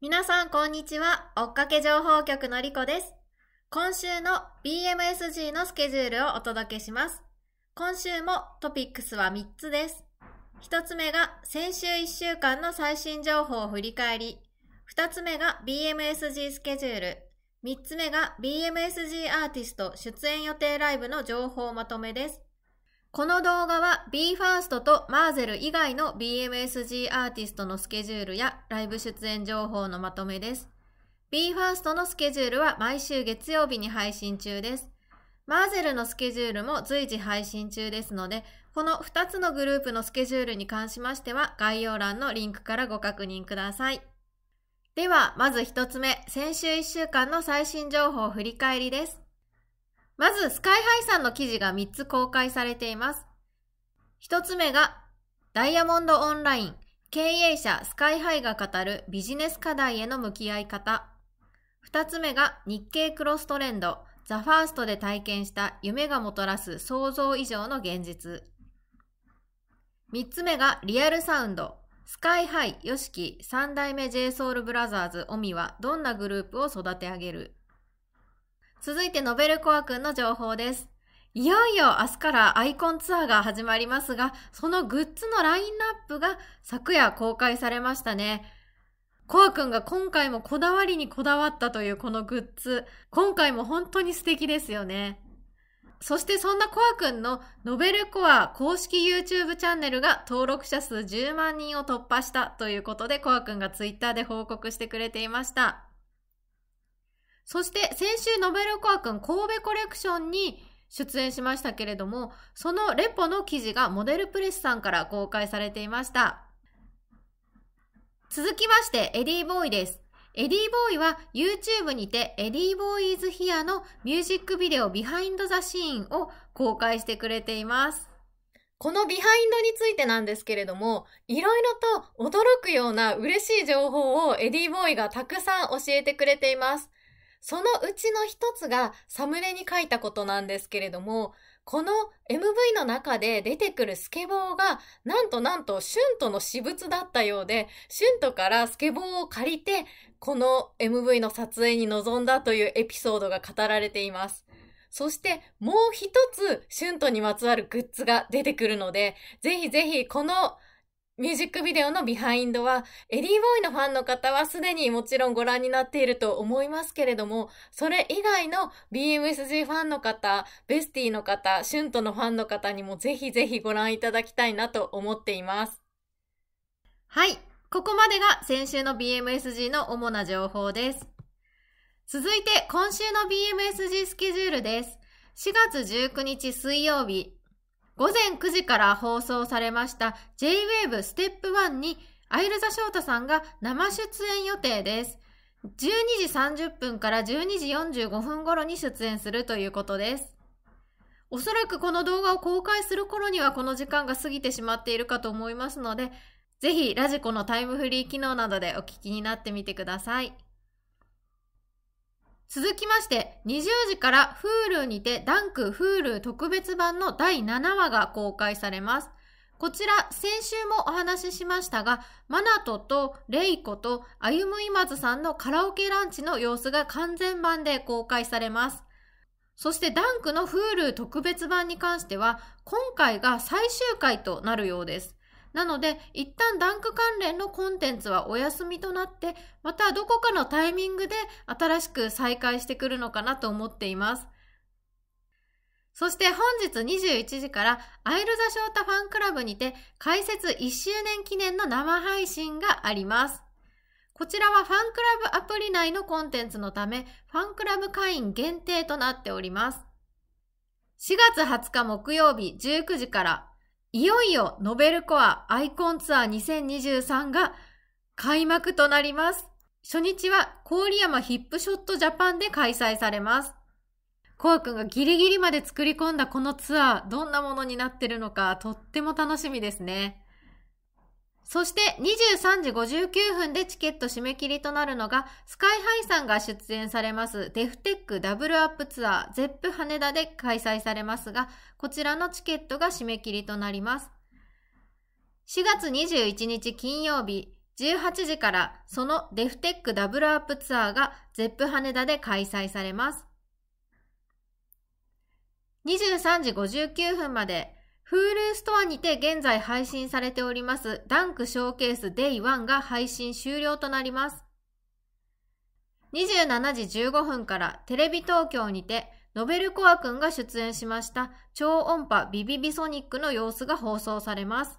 皆さん、こんにちは。追っかけ情報局のりこです。今週の BMSG のスケジュールをお届けします。今週もトピックスは3つです。1つ目が先週1週間の最新情報を振り返り、2つ目が BMSG スケジュール、3つ目が BMSG アーティスト出演予定ライブの情報まとめです。この動画は BE:FIRST とマーゼル以外の BMSG アーティストのスケジュールやライブ出演情報のまとめです。BE:FIRST のスケジュールは毎週月曜日に配信中です。マーゼルのスケジュールも随時配信中ですので、この2つのグループのスケジュールに関しましては概要欄のリンクからご確認ください。では、まず1つ目、先週1週間の最新情報振り返りです。まず、スカイハイさんの記事が3つ公開されています。1つ目が、ダイヤモンドオンライン、経営者スカイハイが語るビジネス課題への向き合い方。2つ目が、日経クロストレンド、ザファーストで体験した夢がもたらす想像以上の現実。3つ目が、リアルサウンド、スカイハイ、ヨシキ、三代目 JSOULBROTHERS、オミはどんなグループを育て上げる続いてノベルコアくんの情報です。いよいよ明日からアイコンツアーが始まりますが、そのグッズのラインナップが昨夜公開されましたね。コアくんが今回もこだわりにこだわったというこのグッズ、今回も本当に素敵ですよね。そしてそんなコアくんのノベルコア公式 YouTube チャンネルが登録者数10万人を突破したということでコアくんが Twitter で報告してくれていました。そして先週ノベルコア君神戸コレクションに出演しましたけれども、そのレポの記事がモデルプレスさんから公開されていました。続きまして、エディーボーイです。エディーボーイは YouTube にてエディーボーイズヒアのミュージックビデオビハインドザシーンを公開してくれています。このビハインドについてなんですけれども、いろいろと驚くような嬉しい情報をエディーボーイがたくさん教えてくれています。そのうちの一つがサムネに書いたことなんですけれども、この MV の中で出てくるスケボーが、なんとなんとシュントの私物だったようで、シュントからスケボーを借りて、この MV の撮影に臨んだというエピソードが語られています。そしてもう一つ、シュントにまつわるグッズが出てくるので、ぜひぜひこのミュージックビデオのビハインドは、エリー・ボーイのファンの方はすでにもちろんご覧になっていると思いますけれども、それ以外の BMSG ファンの方、ベスティの方、シュントのファンの方にもぜひぜひご覧いただきたいなと思っています。はい。ここまでが先週の BMSG の主な情報です。続いて今週の BMSG スケジュールです。4月19日水曜日、午前9時から放送されました J-Wave Step 1にアイルザ翔太さんが生出演予定です。12時30分から12時45分頃に出演するということです。おそらくこの動画を公開する頃にはこの時間が過ぎてしまっているかと思いますので、ぜひラジコのタイムフリー機能などでお聞きになってみてください。続きまして、20時から Hulu にてダンク Hulu 特別版の第7話が公開されます。こちら、先週もお話ししましたが、マナトとレイコと歩む今津さんのカラオケランチの様子が完全版で公開されます。そしてダンクの Hulu 特別版に関しては、今回が最終回となるようです。なので、一旦ダンク関連のコンテンツはお休みとなって、またどこかのタイミングで新しく再開してくるのかなと思っています。そして本日21時から、アイルザショータファンクラブにて、開設1周年記念の生配信があります。こちらはファンクラブアプリ内のコンテンツのため、ファンクラブ会員限定となっております。4月20日木曜日19時からいよいよノベルコアアイコンツアー2023が開幕となります。初日は郡山ヒップショットジャパンで開催されます。コア君がギリギリまで作り込んだこのツアー、どんなものになってるのかとっても楽しみですね。そして23時59分でチケット締め切りとなるのが、スカイハイさんが出演されます、デフテックダブルアップツアー、ゼップ羽田で開催されますが、こちらのチケットが締め切りとなります。4月21日金曜日、18時から、そのデフテックダブルアップツアーが、ゼップ羽田で開催されます。23時59分まで、Hulu ストアにて現在配信されておりますダンクショーケース Day1 が配信終了となります。27時15分からテレビ東京にてノベルコアくんが出演しました超音波ビビビソニックの様子が放送されます。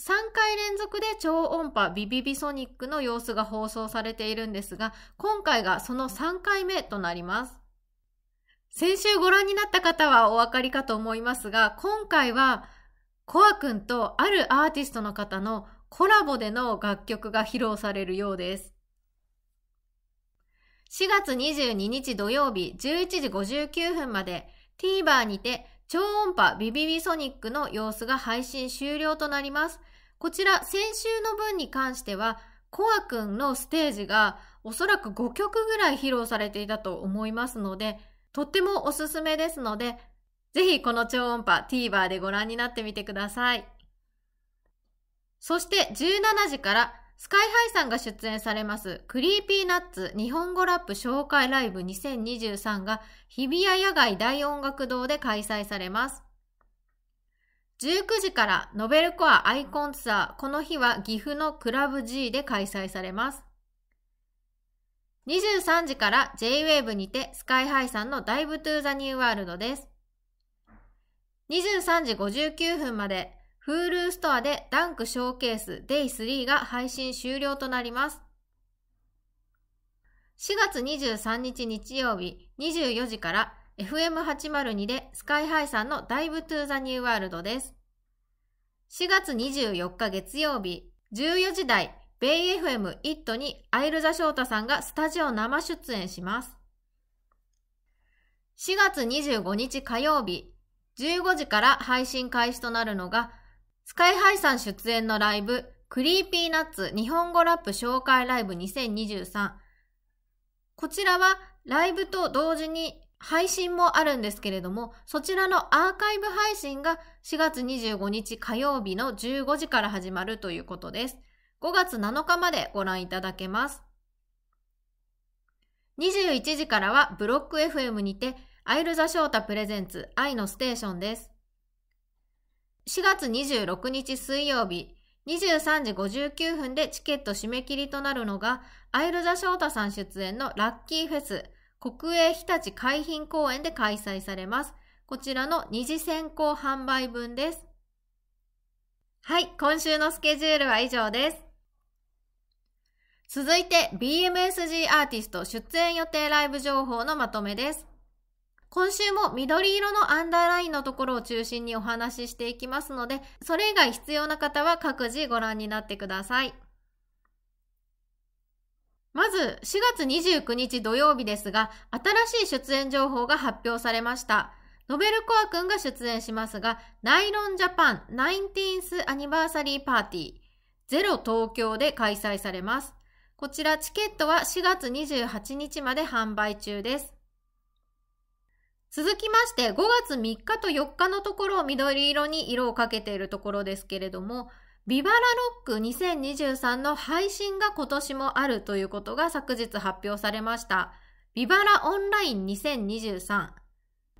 3回連続で超音波ビビビソニックの様子が放送されているんですが、今回がその3回目となります。先週ご覧になった方はお分かりかと思いますが、今回はコア君とあるアーティストの方のコラボでの楽曲が披露されるようです。4月22日土曜日11時59分まで TVer にて超音波ビビビソニックの様子が配信終了となります。こちら先週の分に関してはコア君のステージがおそらく5曲ぐらい披露されていたと思いますのでとってもおすすめですので、ぜひこの超音波 TVer でご覧になってみてください。そして17時から、スカイハイさんが出演されます、クリーピーナッツ日本語ラップ紹介ライブ2023が日比谷野外大音楽堂で開催されます。19時からノベルコアアイコンツアー、この日は岐阜のクラブ G で開催されます。23時から JWAVE にてスカイハイさんのダイブトゥーザニューワールドです。23時59分まで Hulu ストアでダンクショーケース Day3 が配信終了となります。4月23日日曜日24時から FM802 でスカイハイさんのダイブトゥーザニューワールドです。4月24日月曜日14時台ベイ FM イットにアイルザ翔太さんがスタジオ生出演します。4月25日火曜日、15時から配信開始となるのが、スカイハイさん出演のライブ、クリーピーナッツ日本語ラップ紹介ライブ2023。こちらはライブと同時に配信もあるんですけれども、そちらのアーカイブ配信が4月25日火曜日の15時から始まるということです。5月7日までご覧いただけます。21時からはブロック FM にて、アイルザ・ショータプレゼンツ愛のステーションです。4月26日水曜日、23時59分でチケット締め切りとなるのが、アイルザ・ショータさん出演のラッキーフェス、国営日立海浜公園で開催されます。こちらの二次選考販売分です。はい、今週のスケジュールは以上です。続いて BMSG アーティスト出演予定ライブ情報のまとめです。今週も緑色のアンダーラインのところを中心にお話ししていきますので、それ以外必要な方は各自ご覧になってください。まず、4月29日土曜日ですが、新しい出演情報が発表されました。ノベルコア君が出演しますが、ナイロンジャパン 19th アニバーサリーパーティー、ゼロ東京で開催されます。こちらチケットは4月28日まで販売中です。続きまして5月3日と4日のところを緑色に色をかけているところですけれども、ビバラロック2023の配信が今年もあるということが昨日発表されました。ビバラオンライン2023。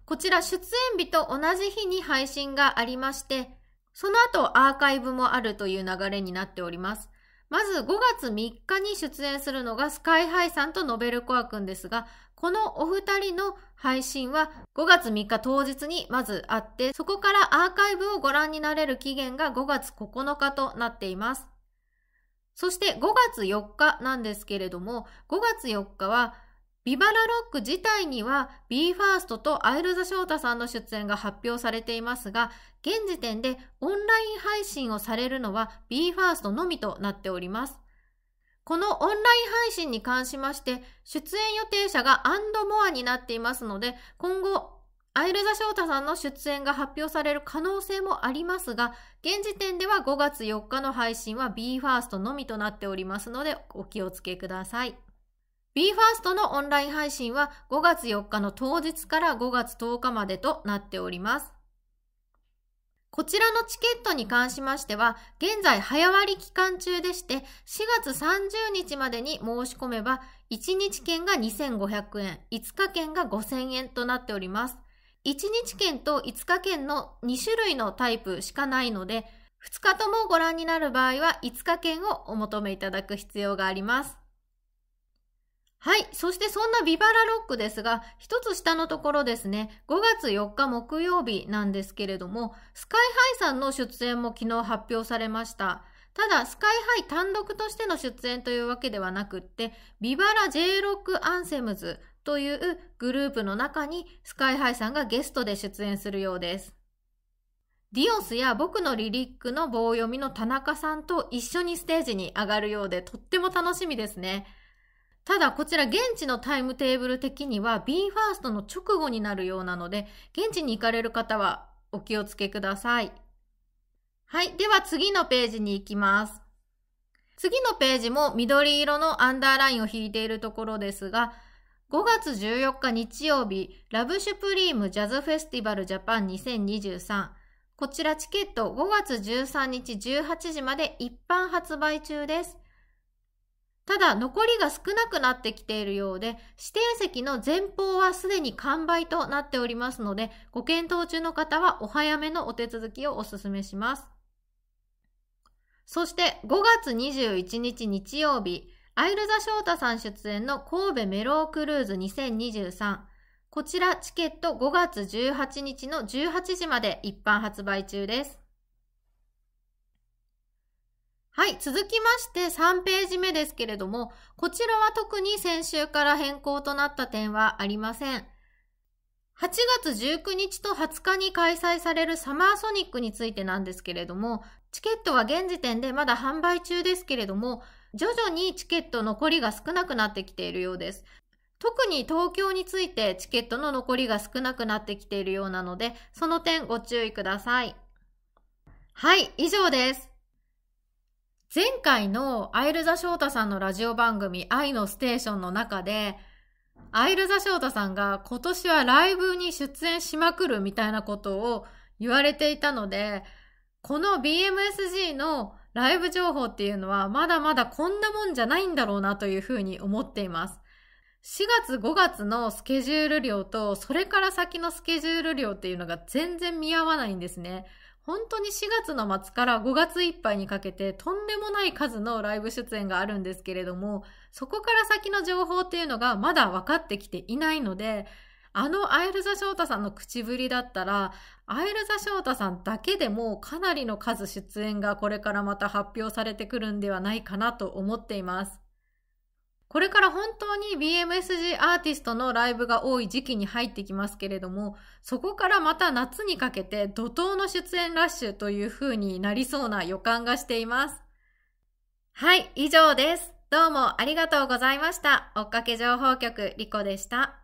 こちら出演日と同じ日に配信がありまして、その後アーカイブもあるという流れになっております。まず5月3日に出演するのがスカイハイさんとノベルコアくんですが、このお二人の配信は5月3日当日にまずあって、そこからアーカイブをご覧になれる期限が5月9日となっています。そして5月4日なんですけれども、5月4日はビバラロック自体には BE:FIRST とアイルザ翔太さんの出演が発表されていますが、現時点でオンライン配信をされるのは BE:FIRST のみとなっております。このオンライン配信に関しまして、出演予定者がアンドモアになっていますので、今後、アイルザ翔太さんの出演が発表される可能性もありますが、現時点では5月4日の配信は BE:FIRST のみとなっておりますので、お気をつけください。BE:FIRST のオンライン配信は5月4日の当日から5月10日までとなっております。こちらのチケットに関しましては、現在早割期間中でして、4月30日までに申し込めば、1日券が2500円、5日券が5000円となっております。1日券と5日券の2種類のタイプしかないので、2日ともご覧になる場合は5日券をお求めいただく必要があります。はい。そしてそんなビバラロックですが、一つ下のところですね、5月4日木曜日なんですけれども、スカイハイさんの出演も昨日発表されました。ただ、スカイハイ単独としての出演というわけではなくって、ビバラ J ロックアンセムズというグループの中にスカイハイさんがゲストで出演するようです。ディオスや僕のリリックの棒読みの田中さんと一緒にステージに上がるようでとっても楽しみですね。ただこちら現地のタイムテーブル的には BE:FIRST の直後になるようなので、現地に行かれる方はお気をつけください。はい。では次のページに行きます。次のページも緑色のアンダーラインを引いているところですが、5月14日日曜日、ラブシュプリームジャズフェスティバルジャパン2023。こちらチケット5月13日18時まで一般発売中です。ただ残りが少なくなってきているようで、指定席の前方はすでに完売となっておりますので、ご検討中の方はお早めのお手続きをお勧めします。そして5月21日日曜日、アイルザ翔太さん出演の神戸メロークルーズ2023。こちらチケット5月18日の18時まで一般発売中です。はい、続きまして3ページ目ですけれども、こちらは特に先週から変更となった点はありません。8月19日と20日に開催されるサマーソニックについてなんですけれども、チケットは現時点でまだ販売中ですけれども、徐々にチケット残りが少なくなってきているようです。特に東京についてチケットの残りが少なくなってきているようなので、その点ご注意ください。はい、以上です。前回のアイルザショータさんのラジオ番組愛のステーションの中で、アイルザショータさんが今年はライブに出演しまくるみたいなことを言われていたので、この BMSG のライブ情報っていうのはまだまだこんなもんじゃないんだろうなというふうに思っています。4月5月のスケジュール量とそれから先のスケジュール量っていうのが全然見合わないんですね。本当に4月の末から5月いっぱいにかけてとんでもない数のライブ出演があるんですけれども、そこから先の情報っていうのがまだ分かってきていないので、あのアイルザ翔太さんの口ぶりだったら、アイルザ翔太さんだけでもかなりの数出演がこれからまた発表されてくるんではないかなと思っています。これから本当に BMSG アーティストのライブが多い時期に入ってきますけれども、そこからまた夏にかけて怒涛の出演ラッシュという風になりそうな予感がしています。はい、以上です。どうもありがとうございました。追っかけ情報局リコでした。